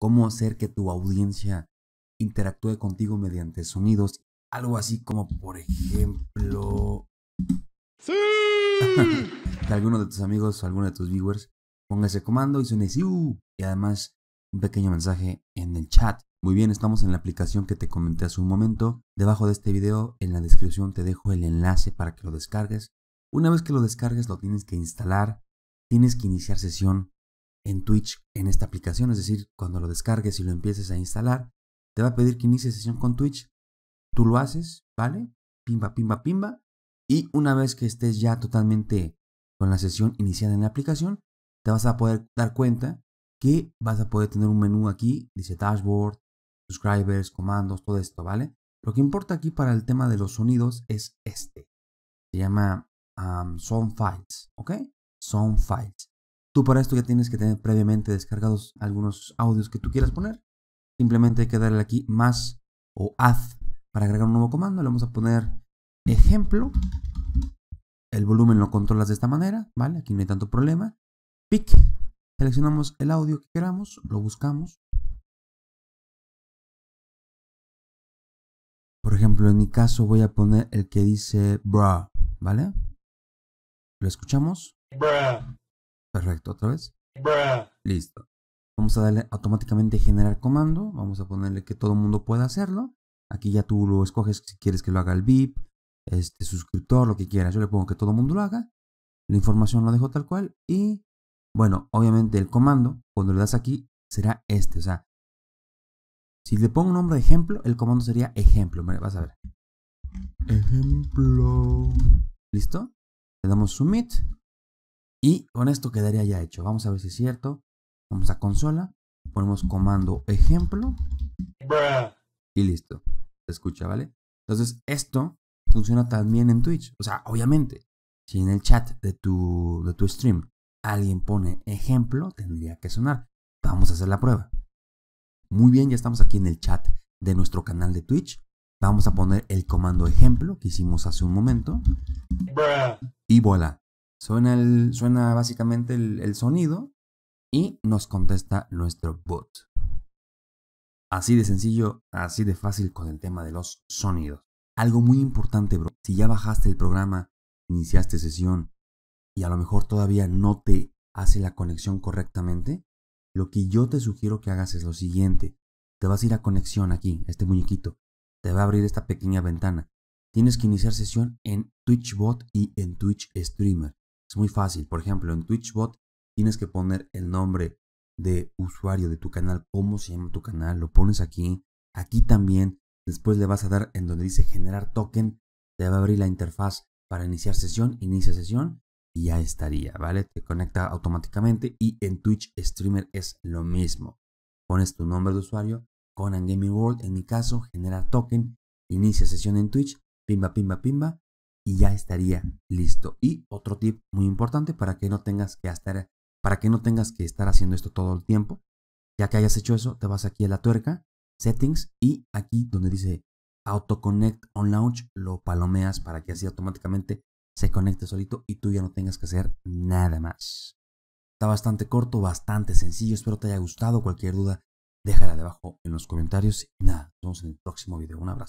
cómo hacer que tu audiencia interactúe contigo mediante sonidos. Algo así como, por ejemplo... ¡Sí! que alguno de tus amigos o alguno de tus viewers ponga ese comando y suene sí. Uh, y además un pequeño mensaje en el chat. Muy bien, estamos en la aplicación que te comenté hace un momento. Debajo de este video, en la descripción, te dejo el enlace para que lo descargues. Una vez que lo descargues, lo tienes que instalar, tienes que iniciar sesión en Twitch en esta aplicación, es decir, cuando lo descargues y lo empieces a instalar, te va a pedir que inicie sesión con Twitch. Tú lo haces, ¿vale? Pimba, pimba, pimba. Y una vez que estés ya totalmente con la sesión iniciada en la aplicación, te vas a poder dar cuenta que vas a poder tener un menú aquí, dice dashboard, subscribers, comandos, todo esto, ¿vale? Lo que importa aquí para el tema de los sonidos es este. Se llama Sound Files, ¿ok? Sound Files. Tú para esto ya tienes que tener previamente descargados algunos audios que tú quieras poner. Simplemente hay que darle aquí más o add para agregar un nuevo comando. Le vamos a poner ejemplo. El volumen lo controlas de esta manera, ¿vale? Aquí no hay tanto problema. Pick. Seleccionamos el audio que queramos, lo buscamos. Por ejemplo, en mi caso voy a poner el que dice bra, ¿vale? Lo escuchamos. Bra. Perfecto, otra vez. Listo. Vamos a darle automáticamente generar comando. Vamos a ponerle que todo el mundo pueda hacerlo. Aquí ya tú lo escoges si quieres que lo haga el VIP, este suscriptor, lo que quieras. Yo le pongo que todo el mundo lo haga. La información la dejo tal cual. Y bueno, obviamente el comando, cuando le das aquí, será este. O sea, si le pongo un nombre de ejemplo, el comando sería ejemplo. Vale, vas a ver. Ejemplo. ¿Listo? Le damos submit. Y con esto quedaría ya hecho. Vamos a ver si es cierto. Vamos a consola. Ponemos comando ejemplo. Y listo. Se escucha, ¿vale? Entonces, esto funciona también en Twitch. O sea, obviamente, si en el chat de tu, de tu stream alguien pone ejemplo, tendría que sonar. Vamos a hacer la prueba. Muy bien, ya estamos aquí en el chat de nuestro canal de Twitch. Vamos a poner el comando ejemplo que hicimos hace un momento. Y voilà. Suena, suena básicamente el, el sonido y nos contesta nuestro bot. Así de sencillo, así de fácil con el tema de los sonidos. Algo muy importante, bro. Si ya bajaste el programa, iniciaste sesión y a lo mejor todavía no te hace la conexión correctamente, lo que yo te sugiero que hagas es lo siguiente. Te vas a ir a conexión aquí, este muñequito. Te va a abrir esta pequeña ventana. Tienes que iniciar sesión en Twitch Bot y en Twitch Streamer. Es muy fácil. Por ejemplo, en TwitchBot tienes que poner el nombre de usuario de tu canal, cómo se llama tu canal, lo pones aquí. Aquí también, después le vas a dar en donde dice generar token, te va a abrir la interfaz para iniciar sesión, inicia sesión y ya estaría, ¿vale? Te conecta automáticamente y en Twitch Streamer es lo mismo. Pones tu nombre de usuario, Conan Gaming World, en mi caso, genera token, inicia sesión en Twitch, pimba, pimba, pimba, y ya estaría listo. Y otro tip muy importante para que no tengas que estar, para que no tengas que estar haciendo esto todo el tiempo. Ya que hayas hecho eso, te vas aquí a la tuerca, settings y aquí donde dice auto connect on launch lo palomeas para que así automáticamente se conecte solito y tú ya no tengas que hacer nada más. Está bastante corto, bastante sencillo, espero te haya gustado. Cualquier duda, déjala debajo en los comentarios. Y nada, nos vemos en el próximo video. Un abrazo.